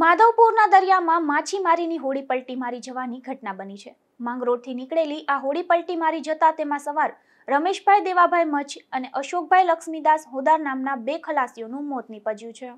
માધવપુરના દરિયામાં માછીમારીની હોડી પલટી મારી જવાની ઘટના બની છે માંગરોળથી નીકળેલી આ હોડી પલટી મારી જતા તેમાં સવાર રમેશભાઈ દેવાભાઈ મચ અને અશોકભાઈ લક્ષ્મીદાસ હોદાર નામના બે ખલાસીઓનું મોત નીપજ્યું છે